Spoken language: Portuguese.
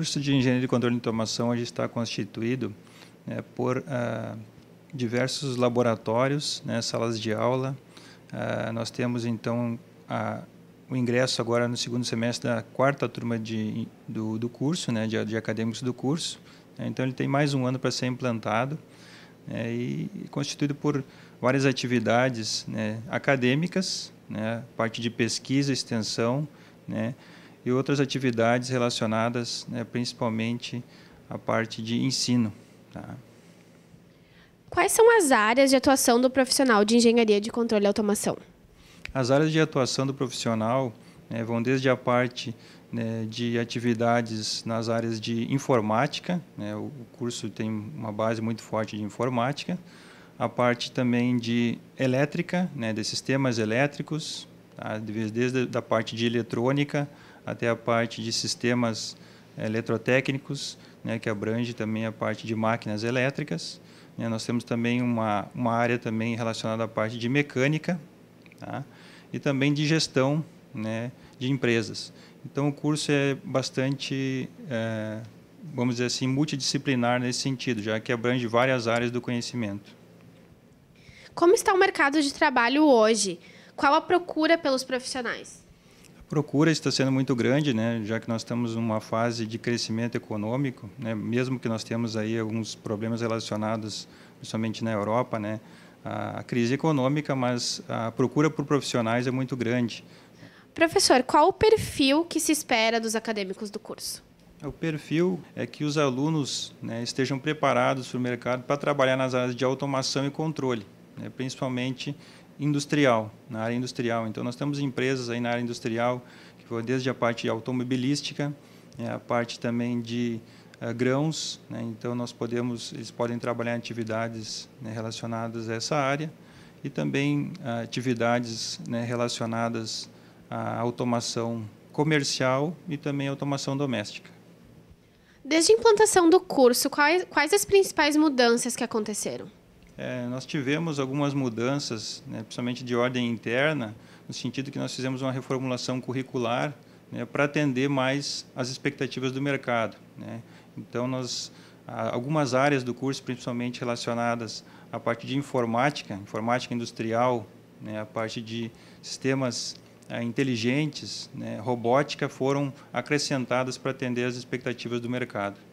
curso de Engenharia de Controle de Informação hoje está constituído né, por ah, diversos laboratórios, né, salas de aula. Ah, nós temos, então, a, o ingresso agora no segundo semestre da quarta turma de, do, do curso, né, de, de acadêmicos do curso. Né, então, ele tem mais um ano para ser implantado né, e, e constituído por várias atividades né, acadêmicas, né, parte de pesquisa, extensão, né, e outras atividades relacionadas, né, principalmente à parte de ensino. Tá? Quais são as áreas de atuação do profissional de engenharia de controle e automação? As áreas de atuação do profissional né, vão desde a parte né, de atividades nas áreas de informática, né, o curso tem uma base muito forte de informática, a parte também de elétrica, né, de sistemas elétricos, tá, desde a parte de eletrônica, até a parte de sistemas eh, eletrotécnicos, né, que abrange também a parte de máquinas elétricas. Né? Nós temos também uma, uma área também relacionada à parte de mecânica tá? e também de gestão né, de empresas. Então, o curso é bastante, é, vamos dizer assim, multidisciplinar nesse sentido, já que abrange várias áreas do conhecimento. Como está o mercado de trabalho hoje? Qual a procura pelos profissionais? procura está sendo muito grande, né? Já que nós estamos numa fase de crescimento econômico, né? Mesmo que nós temos aí alguns problemas relacionados, principalmente na Europa, né? A crise econômica, mas a procura por profissionais é muito grande. Professor, qual o perfil que se espera dos acadêmicos do curso? O perfil é que os alunos né, estejam preparados para o mercado para trabalhar nas áreas de automação e controle né, principalmente industrial, na área industrial. Então, nós temos empresas aí na área industrial, que vão desde a parte automobilística, né, a parte também de uh, grãos. Né, então, nós podemos, eles podem trabalhar em atividades né, relacionadas a essa área e também uh, atividades né, relacionadas à automação comercial e também automação doméstica. Desde a implantação do curso, quais, quais as principais mudanças que aconteceram? é, nós tivemos algumas mudanças, né, principalmente de ordem interna, no sentido que nós fizemos uma reformulação curricular né, para atender mais as expectativas do mercado. Né? Então, nós algumas áreas do curso, principalmente relacionadas à parte de informática, informática industrial, né, a parte de sistemas ah, inteligentes, né, robótica, foram acrescentadas para atender as expectativas do mercado.